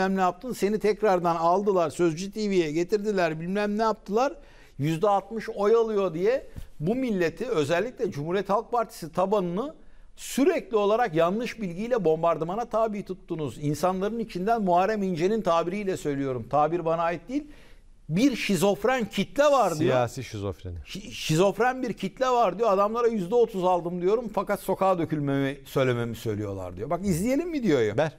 bilmem ne yaptın seni tekrardan aldılar Sözcü TV'ye getirdiler bilmem ne yaptılar %60 oy alıyor diye bu milleti özellikle Cumhuriyet Halk Partisi tabanını sürekli olarak yanlış bilgiyle bombardımana tabi tuttunuz. İnsanların içinden Muharrem İnce'nin tabiriyle söylüyorum. Tabir bana ait değil. Bir şizofren kitle var Siyasi diyor. Siyasi şizofreni. şizofren bir kitle var diyor. Adamlara yüzde otuz aldım diyorum fakat sokağa dökülmemi söylememi söylüyorlar diyor. Bak izleyelim mi videoyu. Ver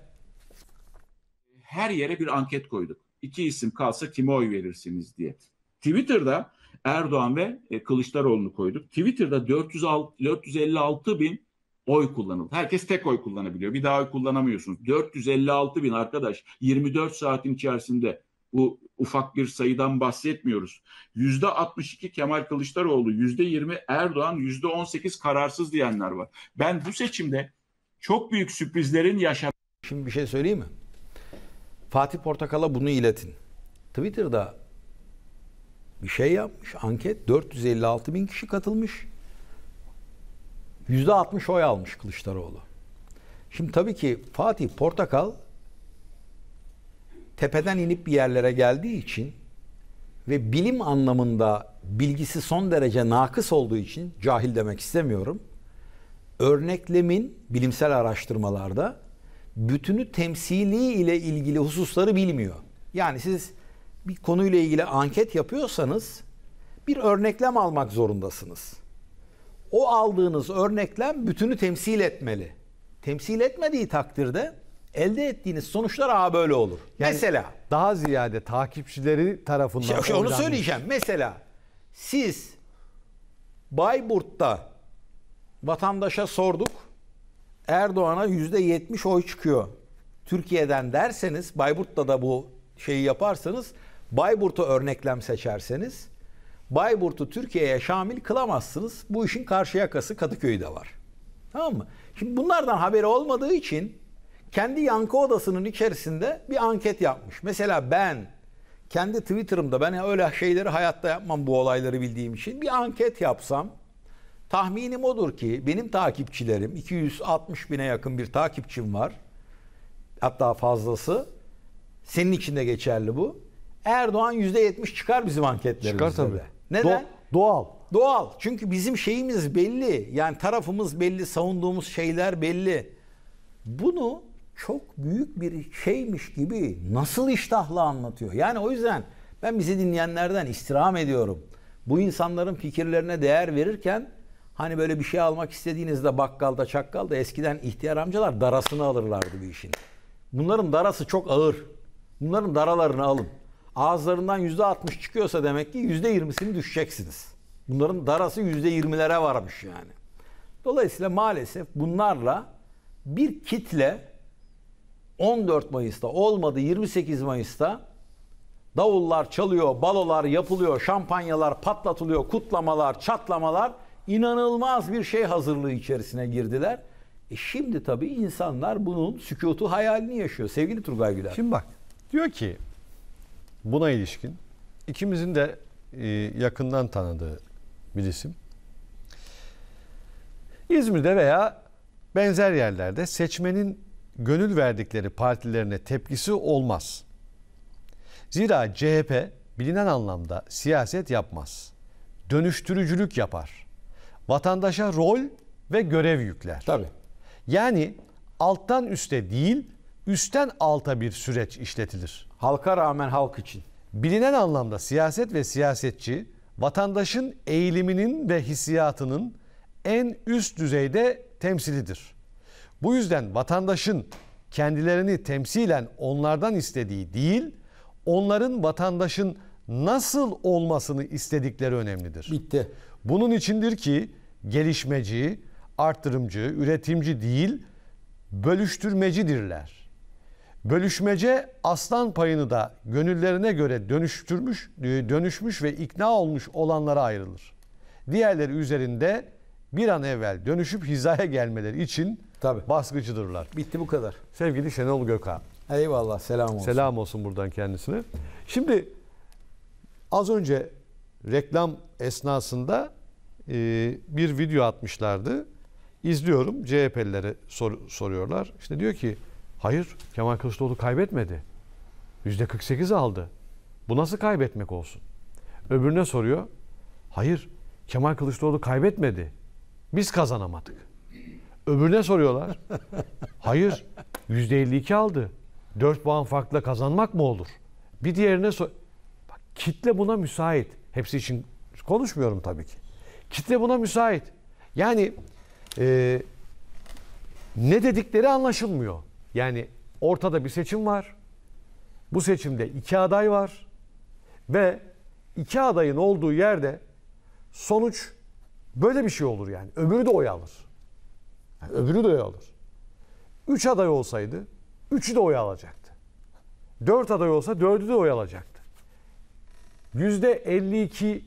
her yere bir anket koyduk. İki isim kalsa kime oy verirsiniz diye. Twitter'da Erdoğan ve e, Kılıçdaroğlu'nu koyduk. Twitter'da 406, 456 bin oy kullanıldı. Herkes tek oy kullanabiliyor. Bir daha oy kullanamıyorsunuz. 456 bin arkadaş 24 saatin içerisinde bu ufak bir sayıdan bahsetmiyoruz. Yüzde 62 Kemal Kılıçdaroğlu, yüzde 20 Erdoğan, yüzde 18 kararsız diyenler var. Ben bu seçimde çok büyük sürprizlerin yaşan. Şimdi bir şey söyleyeyim mi? Fatih Portakal'a bunu iletin. Twitter'da bir şey yapmış. Anket 456 bin kişi katılmış. %60 oy almış Kılıçdaroğlu. Şimdi tabii ki Fatih Portakal tepeden inip bir yerlere geldiği için ve bilim anlamında bilgisi son derece nakıs olduğu için cahil demek istemiyorum. Örneklemin bilimsel araştırmalarda bütünü temsili ile ilgili hususları bilmiyor. Yani siz bir konuyla ilgili anket yapıyorsanız bir örneklem almak zorundasınız. O aldığınız örneklem bütünü temsil etmeli. Temsil etmediği takdirde elde ettiğiniz sonuçlar a böyle olur. Yani mesela daha ziyade takipçileri tarafından şey, şey onu söyleyeceğim. Mesela siz Bayburt'ta vatandaşa sorduk Erdoğan'a yüzde yetmiş oy çıkıyor. Türkiye'den derseniz Bayburt'ta da bu şeyi yaparsanız Bayburt'u örneklem seçerseniz Bayburt'u Türkiye'ye şamil kılamazsınız. Bu işin karşı yakası Kadıköy'de var. Tamam mı? Şimdi bunlardan haberi olmadığı için kendi yankı odasının içerisinde bir anket yapmış. Mesela ben kendi Twitter'ımda ben öyle şeyleri hayatta yapmam bu olayları bildiğim için bir anket yapsam Tahminim odur ki benim takipçilerim 260 bine yakın bir takipçim var. Hatta fazlası. Senin için de geçerli bu. Erdoğan %70 çıkar bizim anketlerimizde. Çıkar tabii. De. Neden? Do- doğal. Doğal. Çünkü bizim şeyimiz belli. Yani tarafımız belli, savunduğumuz şeyler belli. Bunu çok büyük bir şeymiş gibi nasıl iştahla anlatıyor. Yani o yüzden ben bizi dinleyenlerden istirham ediyorum. Bu insanların fikirlerine değer verirken Hani böyle bir şey almak istediğinizde bakkalda, çakkalda eskiden ihtiyar amcalar darasını alırlardı bir işin. Bunların darası çok ağır. Bunların daralarını alın. Ağızlarından yüzde altmış çıkıyorsa demek ki yüzde yirmisini düşeceksiniz. Bunların darası yüzde yirmilere varmış yani. Dolayısıyla maalesef bunlarla bir kitle 14 Mayıs'ta olmadı 28 Mayıs'ta davullar çalıyor, balolar yapılıyor, şampanyalar patlatılıyor, kutlamalar, çatlamalar inanılmaz bir şey hazırlığı içerisine girdiler. E şimdi tabii insanlar bunun sükutu hayalini yaşıyor sevgili Turgay Güler. Şimdi bak diyor ki buna ilişkin ikimizin de e, yakından tanıdığı bir isim. İzmir'de veya benzer yerlerde seçmenin gönül verdikleri partilerine tepkisi olmaz. Zira CHP bilinen anlamda siyaset yapmaz. Dönüştürücülük yapar vatandaşa rol ve görev yükler. Tabii. Yani alttan üste değil, üstten alta bir süreç işletilir. Halka rağmen halk için. Bilinen anlamda siyaset ve siyasetçi vatandaşın eğiliminin ve hissiyatının en üst düzeyde temsilidir. Bu yüzden vatandaşın kendilerini temsilen onlardan istediği değil, onların vatandaşın nasıl olmasını istedikleri önemlidir. Bitti. Bunun içindir ki gelişmeci, arttırımcı, üretimci değil, bölüştürmecidirler. Bölüşmece aslan payını da gönüllerine göre dönüştürmüş, e, dönüşmüş ve ikna olmuş olanlara ayrılır. Diğerleri üzerinde bir an evvel dönüşüp hizaya gelmeleri için Tabii. baskıcıdırlar. Bitti bu kadar. Sevgili Şenol Gökhan. Eyvallah selam olsun. Selam olsun buradan kendisine. Şimdi az önce reklam esnasında e, bir video atmışlardı. İzliyorum CHP'lilere sor, soruyorlar. İşte diyor ki hayır Kemal Kılıçdaroğlu kaybetmedi. %48 aldı. Bu nasıl kaybetmek olsun? Öbürüne soruyor. Hayır Kemal Kılıçdaroğlu kaybetmedi. Biz kazanamadık. Öbürüne soruyorlar. Hayır %52 aldı. 4 puan farkla kazanmak mı olur? Bir diğerine sor... Bak, kitle buna müsait. Hepsi için konuşmuyorum tabii ki. Kitle buna müsait. Yani e, ne dedikleri anlaşılmıyor. Yani ortada bir seçim var. Bu seçimde iki aday var. Ve iki adayın olduğu yerde sonuç böyle bir şey olur yani. Öbürü de oy alır. Yani öbürü de oy alır. Üç aday olsaydı üçü de oy alacaktı. Dört aday olsa dördü de oy alacaktı yüzde 52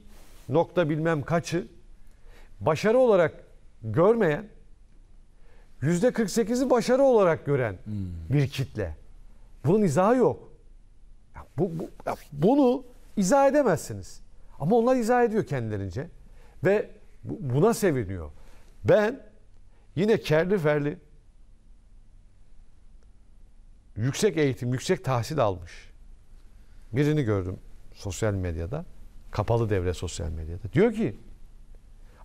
nokta bilmem kaçı başarı olarak görmeyen yüzde 48'i başarı olarak gören hmm. bir kitle. Bunun izahı yok. Ya bu, bu, ya bunu izah edemezsiniz. Ama onlar izah ediyor kendilerince ve buna seviniyor. Ben yine kerli ferli yüksek eğitim, yüksek tahsil almış birini gördüm sosyal medyada. Kapalı devre sosyal medyada. Diyor ki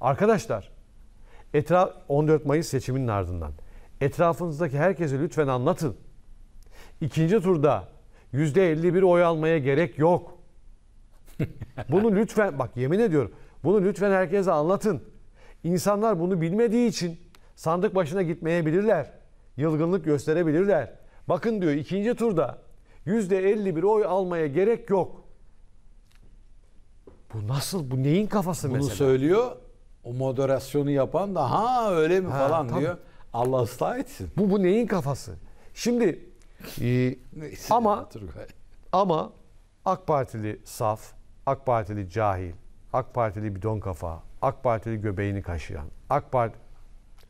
arkadaşlar etraf 14 Mayıs seçiminin ardından etrafınızdaki herkese lütfen anlatın. İkinci turda %51 oy almaya gerek yok. Bunu lütfen bak yemin ediyorum. Bunu lütfen herkese anlatın. İnsanlar bunu bilmediği için sandık başına gitmeyebilirler. Yılgınlık gösterebilirler. Bakın diyor ikinci turda %51 oy almaya gerek yok. Bu nasıl? Bu neyin kafası Bunu mesela? Bunu söylüyor. O moderasyonu yapan da ha öyle mi ha, falan tam, diyor. Allah ıslah etsin. Bu bu neyin kafası? Şimdi e, ama ama AK Partili saf, AK Partili cahil, AK Partili bidon kafa, AK Partili göbeğini kaşıyan, AK Parti...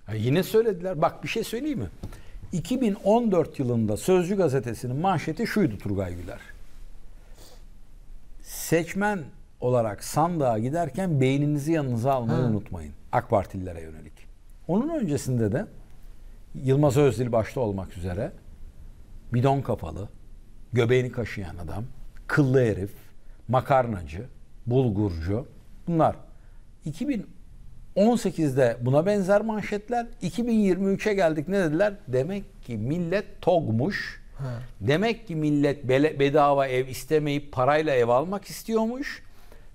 Ha yine söylediler. Bak bir şey söyleyeyim mi? 2014 yılında Sözcü gazetesinin manşeti şuydu Turgay Güler. Seçmen olarak sandığa giderken beyninizi yanınıza almayı ha. unutmayın. AK Partililere yönelik. Onun öncesinde de Yılmaz Özdil başta olmak üzere bidon kafalı, göbeğini kaşıyan adam, kıllı herif, makarnacı, bulgurcu bunlar 2018'de buna benzer manşetler 2023'e geldik ne dediler? Demek ki millet togmuş. Ha. Demek ki millet bedava ev istemeyip parayla ev almak istiyormuş.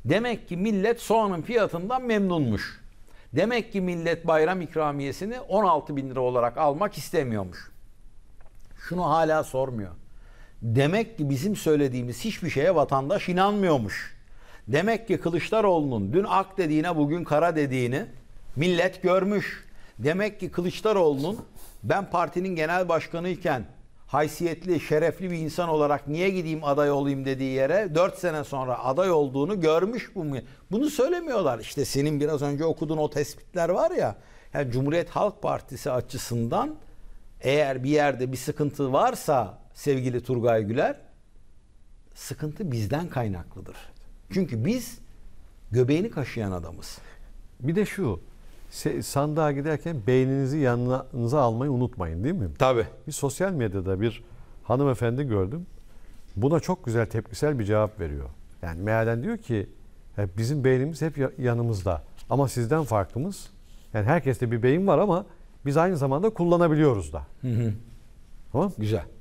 Demek ki millet soğanın fiyatından memnunmuş. Demek ki millet bayram ikramiyesini 16 bin lira olarak almak istemiyormuş. Şunu hala sormuyor. Demek ki bizim söylediğimiz hiçbir şeye vatandaş inanmıyormuş. Demek ki Kılıçdaroğlu'nun dün ak dediğine bugün kara dediğini millet görmüş. Demek ki Kılıçdaroğlu'nun ben partinin genel başkanıyken haysiyetli, şerefli bir insan olarak niye gideyim aday olayım dediği yere 4 sene sonra aday olduğunu görmüş bu mu? Bunu söylemiyorlar. İşte senin biraz önce okuduğun o tespitler var ya. Yani Cumhuriyet Halk Partisi açısından eğer bir yerde bir sıkıntı varsa sevgili Turgay Güler sıkıntı bizden kaynaklıdır. Çünkü biz göbeğini kaşıyan adamız. Bir de şu sandığa giderken beyninizi yanınıza almayı unutmayın değil mi? Tabii. Bir sosyal medyada bir hanımefendi gördüm. Buna çok güzel tepkisel bir cevap veriyor. Yani mealen diyor ki e, bizim beynimiz hep yanımızda ama sizden farkımız yani herkeste bir beyin var ama biz aynı zamanda kullanabiliyoruz da. Hı hı. Tamam? Güzel.